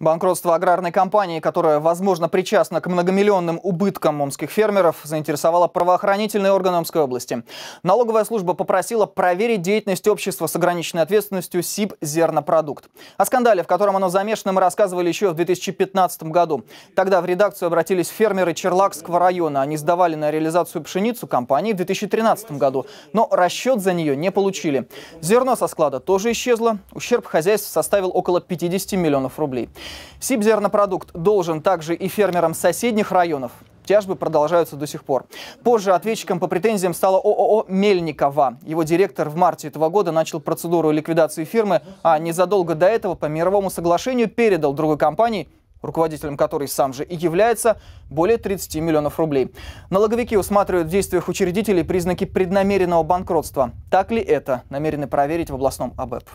Банкротство аграрной компании, которая, возможно, причастна к многомиллионным убыткам омских фермеров, заинтересовало правоохранительные органы Омской области. Налоговая служба попросила проверить деятельность общества с ограниченной ответственностью СИП «Зернопродукт». О скандале, в котором оно замешано, мы рассказывали еще в 2015 году. Тогда в редакцию обратились фермеры Черлакского района. Они сдавали на реализацию пшеницу компании в 2013 году, но расчет за нее не получили. Зерно со склада тоже исчезло. Ущерб хозяйств составил около 50 миллионов рублей. Сибзернопродукт должен также и фермерам соседних районов. Тяжбы продолжаются до сих пор. Позже ответчиком по претензиям стало ООО «Мельникова». Его директор в марте этого года начал процедуру ликвидации фирмы, а незадолго до этого по мировому соглашению передал другой компании руководителем которой сам же и является, более 30 миллионов рублей. Налоговики усматривают в действиях учредителей признаки преднамеренного банкротства. Так ли это, намерены проверить в областном АБЭП.